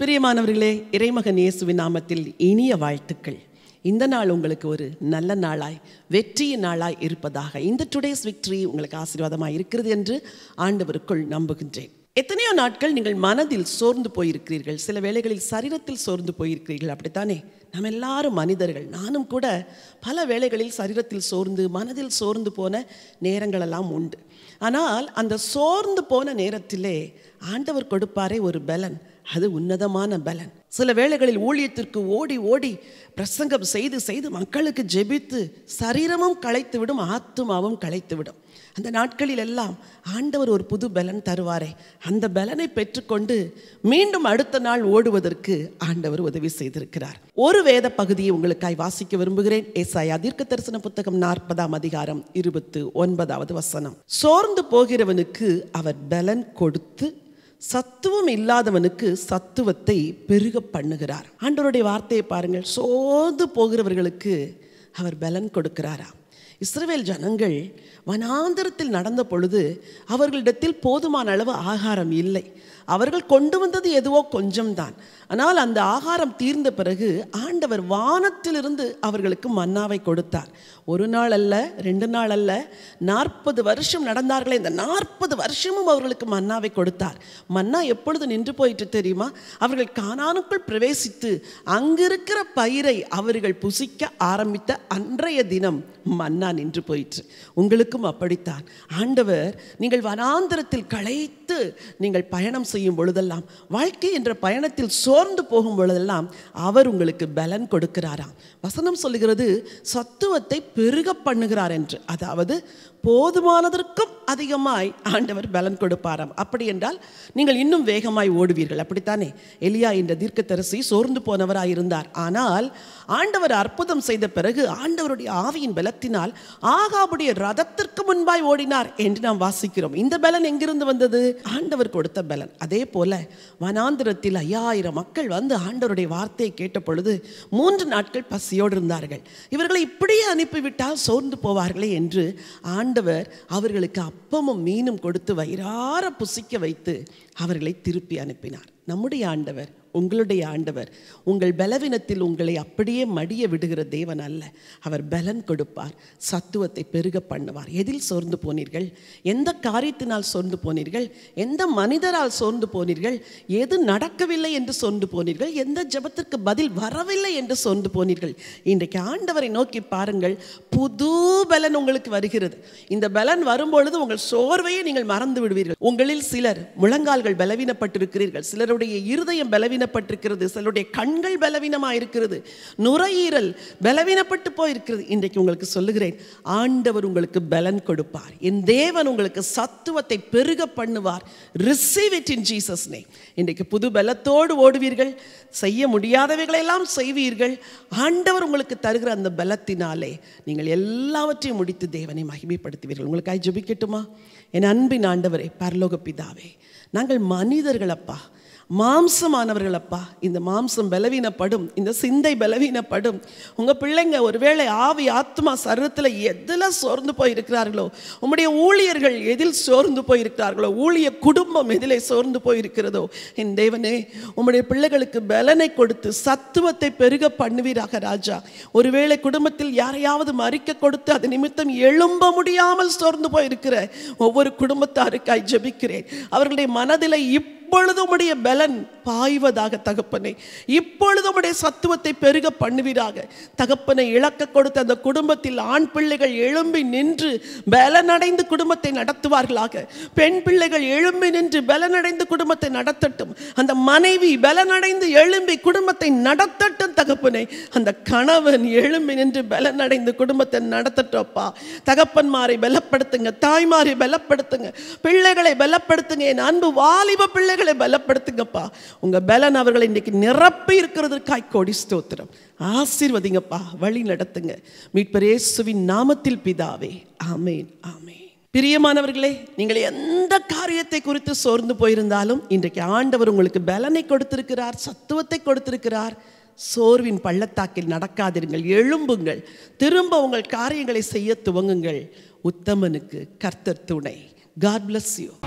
பிரியமானவர்களே இறைமகன் இயேசுவின் நாமத்தில் இனிய வாழ்த்துக்கள் இந்த நாள் உங்களுக்கு ஒரு நல்ல நாளாய் வெற்றிய நாளாய் இருப்பதாக இந்த டுடேஸ் விக்ட்ரி உங்களுக்கு ஆசீர்வாதமாக இருக்கிறது என்று ஆண்டவருக்குள் நம்புகின்றேன் எத்தனையோ நாட்கள் நீங்கள் மனதில் சோர்ந்து போயிருக்கிறீர்கள் சில வேளைகளில் சரீரத்தில் சோர்ந்து போயிருக்கிறீர்கள் அப்படித்தானே நம்ம எல்லாரும் மனிதர்கள் நானும் கூட பல வேளைகளில் சரீரத்தில் சோர்ந்து மனதில் சோர்ந்து போன நேரங்களெல்லாம் உண்டு ஆனால் அந்த சோர்ந்து போன நேரத்திலே ஆண்டவர் கொடுப்பாரே ஒரு பலன் அது உன்னதமான பலன் சில வேளைகளில் ஊழியத்திற்கு ஓடி ஓடி பிரசங்கம் செய்து செய்து மக்களுக்கு ஜெபித்து சரீரமும் களைத்து விடும் ஆத்மாவும் களைத்துவிடும் அந்த நாட்களில் எல்லாம் ஆண்டவர் ஒரு புது பலன் தருவாரே அந்த பலனை பெற்றுக்கொண்டு மீண்டும் அடுத்த நாள் ஓடுவதற்கு ஆண்டவர் உதவி செய்திருக்கிறார் ஒரு வேத பகுதியை உங்களுக்காய் வாசிக்க விரும்புகிறேன் ஏசாய் அதிர்க்க தரிசன புத்தகம் நாற்பதாம் அதிகாரம் இருபத்து ஒன்பதாவது வசனம் சோர்ந்து போகிறவனுக்கு அவர் பலன் கொடுத்து சத்துவம் இல்லாதவனுக்கு சத்துவத்தை பெருக பண்ணுகிறார் ஆண்டவருடைய வார்த்தையை பாருங்கள் சோர்ந்து போகிறவர்களுக்கு அவர் பலன் கொடுக்கிறாராம் இஸ்ரேல் ஜனங்கள் வனாந்திரத்தில் நடந்த பொழுது அவர்களிடத்தில் போதுமான அளவு ஆகாரம் இல்லை அவர்கள் கொண்டு வந்தது எதுவோ கொஞ்சம்தான் ஆனால் அந்த ஆகாரம் தீர்ந்த பிறகு ஆண்டவர் வானத்திலிருந்து அவர்களுக்கு மன்னாவை கொடுத்தார் ஒரு நாள் அல்ல ரெண்டு நாள் அல்ல நாற்பது வருஷம் நடந்தார்களே இந்த நாற்பது வருஷமும் அவர்களுக்கு மன்னாவை கொடுத்தார் மன்னா எப்பொழுது நின்று போயிட்டு தெரியுமா அவர்கள் காணானுக்குள் பிரவேசித்து அங்கிருக்கிற பயிரை அவர்கள் புசிக்க ஆரம்பித்த அன்றைய தினம் மன்னா மன்னா நின்று போயிற்று உங்களுக்கும் அப்படித்தான் ஆண்டவர் நீங்கள் வனாந்திரத்தில் களைத்து நீங்கள் பயணம் செய்யும் பொழுதெல்லாம் வாழ்க்கை என்ற பயணத்தில் சோர்ந்து போகும் பொழுதெல்லாம் அவர் உங்களுக்கு பலன் கொடுக்கிறாராம் வசனம் சொல்லுகிறது சத்துவத்தை பெருக பண்ணுகிறார் என்று அதாவது போதுமானதற்கும் அதிகமாய் ஆண்டவர் பலன் கொடுப்பாராம் அப்படி என்றால் நீங்கள் இன்னும் வேகமாய் ஓடுவீர்கள் அப்படித்தானே எலியா என்ற தீர்க்க தரிசி சோர்ந்து போனவராயிருந்தார் ஆனால் ஆண்டவர் அற்புதம் செய்த பிறகு ஆண்டவருடைய ஆவியின் பலத்தினால் ஆகாவுடைய ரதத்திற்கு முன்பாய் ஓடினார் என்று நாம் வாசிக்கிறோம் இந்த பலன் எங்கிருந்து வந்தது ஆண்டவர் கொடுத்த பலன் அதே போல வனாந்திரத்தில் ஐயாயிரம் மக்கள் வந்து ஆண்டவருடைய வார்த்தையை கேட்ட பொழுது மூன்று நாட்கள் பசியோடு இருந்தார்கள் இவர்களை இப்படியே அனுப்பிவிட்டால் சோர்ந்து போவார்களே என்று ஆண்டவர் அவர்களுக்கு அப்பமும் மீனும் கொடுத்து வயிறார புசிக்க வைத்து அவர்களை திருப்பி அனுப்பினார் நம்முடைய ஆண்டவர் உங்களுடைய ஆண்டவர் உங்கள் பலவீனத்தில் உங்களை அப்படியே மடிய விடுகிற தேவன் அல்ல அவர் பலன் கொடுப்பார் சத்துவத்தை பெருக பண்ணுவார் எதில் சோர்ந்து போனீர்கள் எந்த காரியத்தினால் சோர்ந்து போனீர்கள் எந்த மனிதரால் சோர்ந்து போனீர்கள் எது நடக்கவில்லை என்று சோர்ந்து போனீர்கள் எந்த ஜபத்திற்கு பதில் வரவில்லை என்று சோர்ந்து போனீர்கள் இன்றைக்கு ஆண்டவரை நோக்கி பாருங்கள் புது பலன் உங்களுக்கு வருகிறது இந்த பலன் வரும்பொழுது உங்கள் சோர்வையை நீங்கள் மறந்து விடுவீர்கள் உங்களில் சிலர் முழங்கால்கள் பலவீனப்பட்டிருக்கிறீர்கள் சிலருடைய இருதயம் பலவீன பலவீனப்பட்டிருக்கிறது சிலருடைய கண்கள் பலவீனமாக இருக்கிறது நுரையீரல் பலவீனப்பட்டு போயிருக்கிறது இன்றைக்கு உங்களுக்கு சொல்லுகிறேன் ஆண்டவர் உங்களுக்கு பலன் கொடுப்பார் என் தேவன் உங்களுக்கு சத்துவத்தை பெருக பண்ணுவார் ரிசீவ் இட் இன் ஜீசஸ் நே இன்றைக்கு புது பலத்தோடு ஓடுவீர்கள் செய்ய முடியாதவைகளெல்லாம் செய்வீர்கள் ஆண்டவர் உங்களுக்கு தருகிற அந்த பலத்தினாலே நீங்கள் எல்லாவற்றையும் முடித்து தேவனை மகிமைப்படுத்துவீர்கள் உங்களுக்காக ஜபிக்கட்டுமா என் அன்பின் ஆண்டவரே பரலோக பிதாவே நாங்கள் அப்பா மாம்சமானவர்கள் அப்பா இந்த மாம்சம் பலவீனப்படும் இந்த சிந்தை பலவீனப்படும் உங்கள் பிள்ளைங்க ஒருவேளை ஆவி ஆத்மா சரத்தில் எதில் சோர்ந்து போயிருக்கிறார்களோ உங்களுடைய ஊழியர்கள் எதில் சோர்ந்து போயிருக்கிறார்களோ ஊழிய குடும்பம் எதிலே சோர்ந்து போயிருக்கிறதோ என் தேவனே உங்களுடைய பிள்ளைகளுக்கு பலனை கொடுத்து சத்துவத்தை பெருக பண்ணுவீராக ராஜா ஒருவேளை குடும்பத்தில் யாரையாவது மறிக்க கொடுத்து அது நிமித்தம் எழும்ப முடியாமல் சோர்ந்து போயிருக்கிற ஒவ்வொரு குடும்பத்தாருக்காய் ஜபிக்கிறேன் அவர்களுடைய மனதில் இப்போ எப்பொழுதும் உடைய பலன் பாய்வதாக தகப்பனை இப்பொழுது உடைய சத்துவத்தை பெருக பண்ணுவீராக தகப்பனை இழக்க கொடுத்த அந்த குடும்பத்தில் ஆண் பிள்ளைகள் எழும்பி நின்று பலனடைந்து குடும்பத்தை நடத்துவார்களாக பெண் பிள்ளைகள் எழும்பி நின்று பலனடைந்து குடும்பத்தை நடத்தட்டும் அந்த மனைவி பலனடைந்து எழும்பி குடும்பத்தை நடத்தட்டும் தகப்பனை அந்த கணவன் எழும்பி நின்று பலனடைந்து குடும்பத்தை நடத்தட்டோப்பா தகப்பன்மாரை பலப்படுத்துங்க தாய்மாரை பலப்படுத்துங்க பிள்ளைகளை பலப்படுத்துங்க என் அன்பு வாலிப பிள்ளைகளை பலப்படுத்துங்கப்பா உங்கள் பலன் அவர்களை இன்றைக்கு நிரப்பி இருக்கிறதுக்காய் கொடி ஸ்தோத்திரம் ஆசீர்வதிங்கப்பா வழி நடத்துங்க மீட்பரேசுவின் நாமத்தில் பிதாவே ஆமேன் ஆமே பிரியமானவர்களே நீங்கள் எந்த காரியத்தை குறித்து சோர்ந்து போயிருந்தாலும் இன்றைக்கு ஆண்டவர் உங்களுக்கு பலனை கொடுத்திருக்கிறார் சத்துவத்தை கொடுத்திருக்கிறார் சோர்வின் பள்ளத்தாக்கில் நடக்காதிருங்கள் எழும்புங்கள் திரும்ப உங்கள் காரியங்களை செய்ய துவங்குங்கள் உத்தமனுக்கு கர்த்தர் துணை காட் பிளஸ் யூ